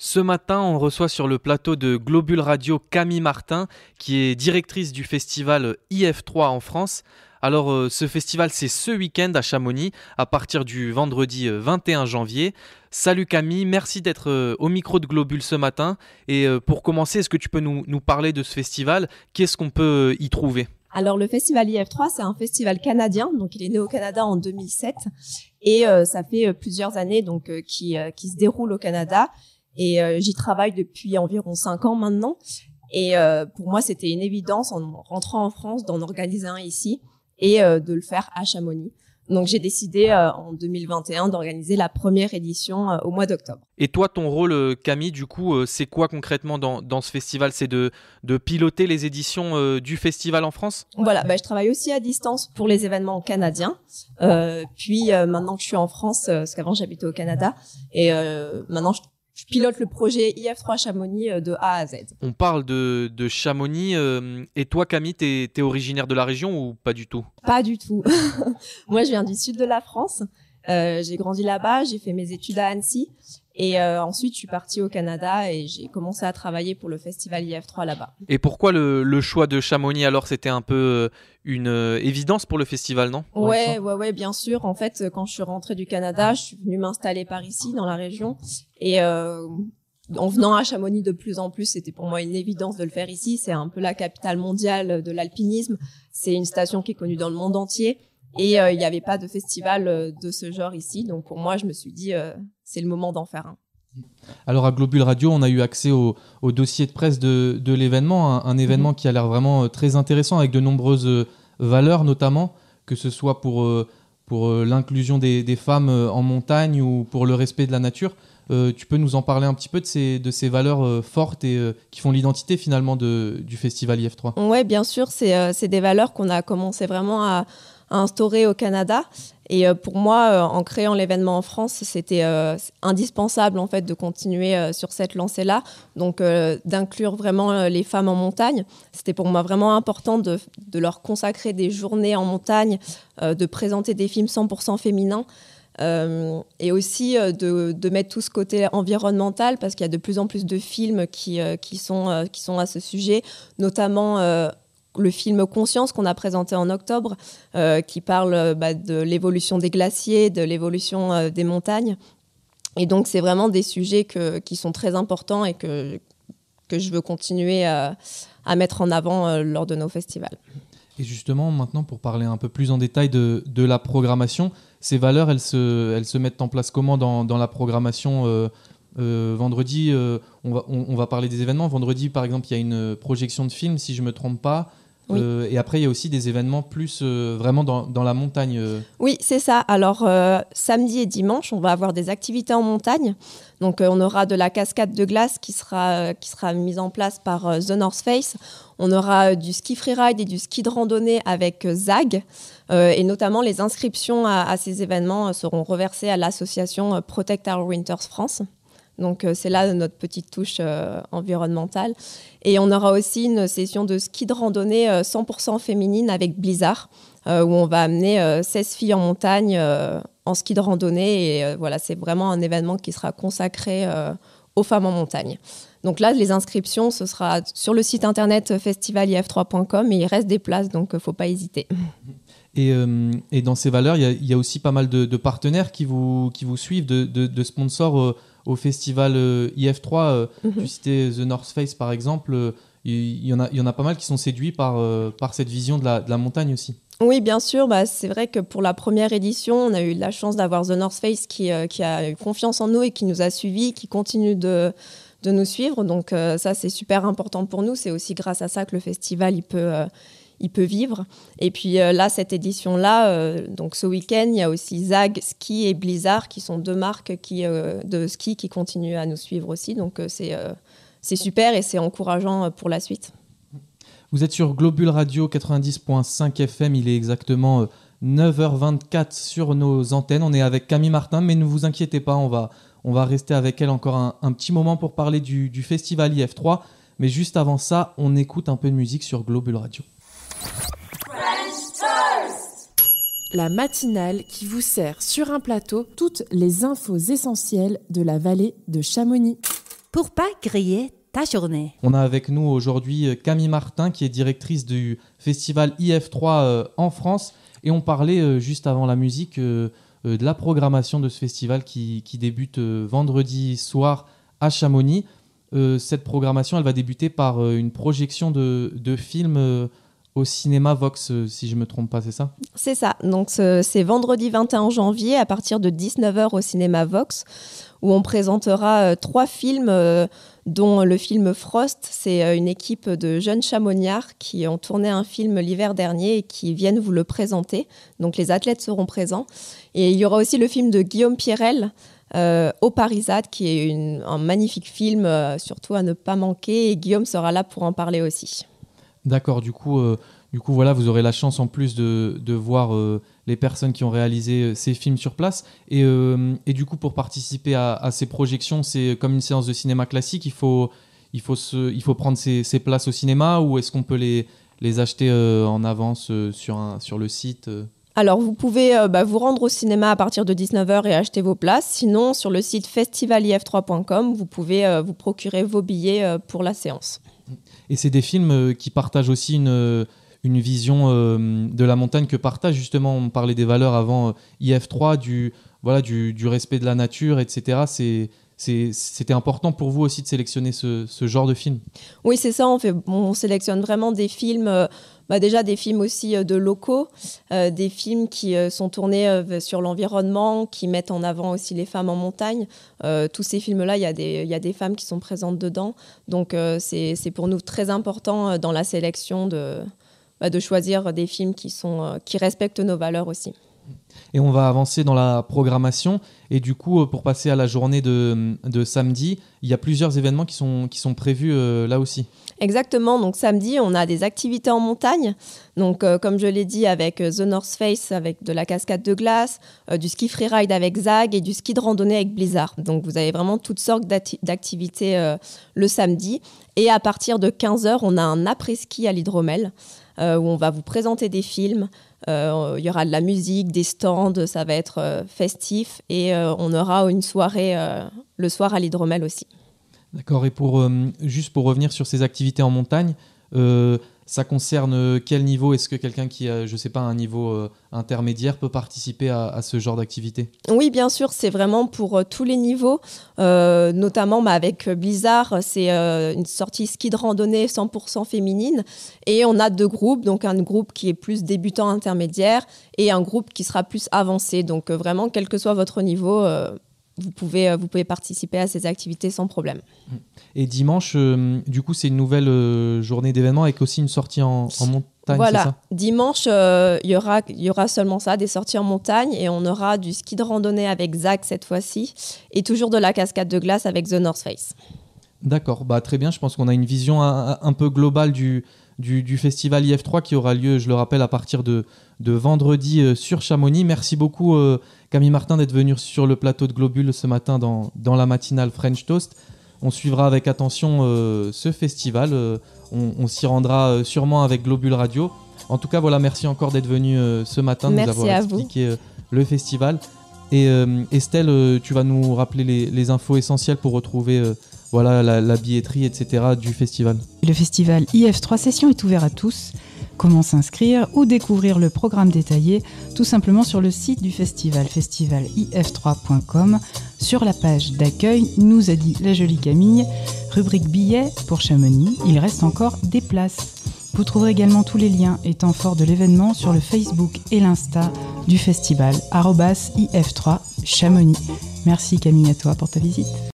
Ce matin, on reçoit sur le plateau de Globule Radio Camille Martin, qui est directrice du festival IF3 en France. Alors, euh, ce festival, c'est ce week-end à Chamonix, à partir du vendredi 21 euh, janvier. Salut Camille, merci d'être euh, au micro de Globule ce matin. Et pour commencer, est-ce que tu peux nous, parler de ce festival Qu'est-ce qu'on peut y trouver alors le festival IF3, c'est un festival canadien, donc il est né au Canada en 2007 et ça fait plusieurs années donc qui, se déroule au Canada et euh, j'y travaille depuis environ cinq ans maintenant. Et euh, pour moi, c'était une évidence en rentrant en France d'en organiser un ici et euh, de le faire à Chamonix. Donc j'ai décidé en 2021 d'organiser la première édition au mois d'octobre. Et toi, ton rôle, Camille, du coup, c'est quoi concrètement dans, dans ce festival C'est de, de, piloter les éditions du festival en France Voilà, bah, je travaille aussi à distance pour les événements canadiens. puis maintenant que je suis en France, parce qu'avant j'habitais au Canada, et maintenant je je pilote le projet IF3 Chamonix euh, de A à Z. On parle de, Chamonix. Euh, et toi, Camille, t'es es originaire de la région ou pas du tout Pas du tout. Moi, je viens du sud de la France. Euh, j'ai grandi là-bas, j'ai fait mes études à Annecy. Et euh, ensuite, je suis partie au Canada et j'ai commencé à travailler pour le festival IF3 là-bas. Et pourquoi le, le, choix de Chamonix alors C'était un peu euh, une euh, évidence pour le festival, non Ouais, ouais, ouais, bien sûr. En fait, quand je suis rentrée du Canada, je suis venue m'installer par ici, dans la région. Et euh, en venant à Chamonix de plus en plus, c'était pour moi une évidence de le faire ici. C'est un peu la capitale mondiale de l'alpinisme. C'est une station qui est connue dans le monde entier. Et euh, il n'y avait pas de festival euh, de ce genre ici. Donc pour moi, je me suis dit, euh, c'est le moment d'en faire un. Alors à Globule Radio, on a eu accès au, dossier de presse de, l'événement, un, événement mhm. qui a l'air vraiment très intéressant avec de nombreuses valeurs notamment, que ce soit pour, pour l'inclusion des, femmes en montagne ou pour le respect de la nature. tu peux nous en parler un petit peu de ces, de ces valeurs fortes et qui font l'identité finalement du festival IF3 Oui, bien sûr, c'est des valeurs qu'on a commencé vraiment à instauré au Canada. Et euh, pour moi, euh, en créant l'événement en France, c'était euh, indispensable en fait de continuer sur cette lancée-là, donc d'inclure vraiment les femmes en montagne. C'était pour moi vraiment important de, de, leur consacrer des journées en montagne, de présenter des films 100% féminins. et aussi de, de, mettre tout ce côté environnemental parce qu'il y a de plus en plus de films qui, qui, sont, qui sont à ce sujet, notamment le film Conscience qu'on a présenté en octobre, euh, qui parle euh, bah, de l'évolution des glaciers, de l'évolution euh, des montagnes. Et donc, c'est vraiment des sujets qui sont très importants et que, que je veux continuer à, mettre en avant lors de nos festivals. Et justement, maintenant, pour parler un peu plus en détail de, de la programmation, ces valeurs, elles se, elles se mettent en place comment dans, dans la programmation Vendredi, on, va, on, on, va, parler des événements. Vendredi, par exemple, il y a une projection de film, si je ne me trompe pas. Euh, et après, il y a aussi des événements plus euh, vraiment dans, la montagne. Euh. Oui, c'est ça. Alors, samedi et dimanche, on va avoir des activités en montagne. Donc, on aura de la cascade de glace qui sera, qui sera mise en place par The North Face. On aura du ski freeride et du ski de randonnée avec ZAG. et notamment, les inscriptions à, à, ces événements seront reversées à l'association Protect Our Winters France. Donc euh, c'est là notre petite touche euh, environnementale. Et on aura aussi une session de ski de randonnée 100% euh, féminine avec Blizzard, où on va amener 16 filles en montagne en ski de randonnée. Et voilà, c'est vraiment un événement qui sera consacré aux femmes en montagne. Donc là, les inscriptions, ce sera sur le site internet festivalif3.com et il reste des places, donc faut pas hésiter. Et, dans ces valeurs, il y, a aussi pas mal de, partenaires qui vous, qui vous suivent, de, sponsors au festival euh, IF3, euh, mhm. tu citais The North Face par exemple, euh, il y, en a, y en a pas mal qui sont séduits par, par cette vision de la, de la montagne aussi. Oui, bien sûr. Bah, c'est vrai que pour la première édition, on a eu la chance d'avoir The North Face qui, qui, a eu confiance en nous et qui nous a suivis, qui continue de, de nous suivre. Donc ça, c'est super important pour nous. C'est aussi grâce à ça que le festival, il peut, il peut vivre. Et puis euh, là, cette édition-là, euh, donc ce week-end, il y a aussi Zag Ski et Blizzard, qui sont deux marques euh, de ski qui continuent à nous suivre aussi. Donc c'est super et c'est encourageant pour la suite. Vous êtes sur Globule Radio 90.5 FM, il est exactement 9h24 sur nos antennes. On est avec Camille Martin, mais ne vous inquiétez pas, on va, rester avec elle encore un, petit moment pour parler du, du festival IF3. Mais juste avant ça, on écoute un peu de musique sur Globule Radio. La matinale qui vous sert sur un plateau toutes les infos essentielles de la vallée de Chamonix. Pour pas griller ta journée. On a avec nous aujourd'hui euh, Camille Martin qui est directrice du festival IF3 euh, en France et on parlait euh, juste avant la musique de la programmation de ce festival qui, qui débute vendredi soir à Chamonix. Cette programmation, elle va débuter par une projection de, de films au cinéma Vox, euh, si je me trompe pas, c'est ça C'est ça. Donc c'est vendredi 21 janvier à partir de 19h au cinéma Vox, où on présentera euh, trois films, euh, dont le film Frost. C'est une équipe de jeunes chamoniards qui ont tourné un film l'hiver dernier et qui viennent vous le présenter. Donc les athlètes seront présents. Et il y aura aussi le film de Guillaume Pierrel. au Parisade, qui est un magnifique film, surtout à ne pas manquer, et Guillaume sera là pour en parler aussi. D'accord, du coup, euh, du coup, voilà, vous aurez la chance en plus de, voir euh, les personnes qui ont réalisé euh, ces films sur place. Et, du coup, pour participer à, ces projections, c'est comme une séance de cinéma classique, il faut, prendre ses, places au cinéma ou est-ce qu'on peut les, les acheter en avance sur, le site alors, vous pouvez bah, vous rendre au cinéma à partir de 19h et acheter vos places. Sinon, sur le site festivalif3.com, vous pouvez vous procurer vos billets pour la séance. Et c'est des films euh, qui partagent aussi une, euh, une vision euh, de la montagne que partage justement, on parlait des valeurs avant IF3, du, voilà, du, du respect de la nature, etc. C'est c'était important pour vous aussi de sélectionner ce, ce genre de film Oui, c'est ça. On, fait, on sélectionne vraiment des films bah, déjà des films aussi euh, de locaux, euh, des films qui euh, sont tournés sur l'environnement, qui mettent en avant aussi les femmes en montagne. tous ces films-là, il y, y, a des femmes qui sont présentes dedans. Donc c'est pour nous très important dans la sélection de, bah, de choisir des films qui, sont, qui respectent nos valeurs aussi. Et on va avancer dans la programmation. Et du coup, euh, pour passer à la journée de, samedi, il y a plusieurs événements qui sont, prévus euh, là aussi. Exactement. Donc samedi, on a des activités en montagne. Donc euh, comme je l'ai dit, avec The North Face, avec de la cascade de glace, du ski freeride avec Zag et du ski de randonnée avec Blizzard. Donc vous avez vraiment toutes sortes d'activités le samedi. Et à partir de 15h, on a un après-ski à l'hydromel où on va vous présenter des films, euh, il y aura de la musique, des stands, ça va être euh, festif et euh, on aura une soirée le soir à l'hydromel aussi. D'accord, et pour, juste pour revenir sur ces activités en montagne, ça concerne quel niveau Est-ce que quelqu'un qui a, je sais pas, un niveau euh, intermédiaire peut participer à, ce genre d'activité Oui, bien sûr, c'est vraiment pour euh, tous les niveaux, euh, notamment bah, avec Blizzard, c'est une sortie ski de randonnée 100% féminine, et on a deux groupes, donc un groupe qui est plus débutant intermédiaire et un groupe qui sera plus avancé, donc vraiment, quel que soit votre niveau, vous pouvez, euh, vous pouvez participer à ces activités sans problème. Et dimanche, euh, du coup, c'est une nouvelle euh, journée d'événements avec aussi une sortie en, montagne. Voilà, dimanche, il y, aura, y aura seulement ça, des sorties en montagne, et on aura du ski de randonnée avec Zach cette fois-ci, et toujours de la cascade de glace avec The North Face. D'accord, bah, très bien, je pense qu'on a une vision un peu globale du, du, festival IF3 qui aura lieu, je le rappelle, à partir de, vendredi euh, sur Chamonix. Merci beaucoup euh, Camille Martin d'être venu sur le plateau de Globule ce matin dans, la matinale French Toast. On suivra avec attention euh, ce festival. on, s'y rendra sûrement avec Globule Radio. En tout cas, voilà, merci encore d'être venu ce matin, de nous avoir expliqué le festival. Et Estelle, tu vas nous rappeler les infos essentielles pour retrouver voilà, la, billetterie, etc. du festival. Le festival IF3 session est ouvert à tous. Comment s'inscrire ou découvrir le programme détaillé Tout simplement sur le site du festival, festivalif3.com. Sur la page d'accueil, nous a dit la jolie Camille, rubrique billets pour Chamonix, il reste encore des places. Vous trouverez également tous les liens et temps forts de l'événement sur le Facebook et l'Insta du festival, IF3 Chamonix. Merci Camille à toi pour ta visite.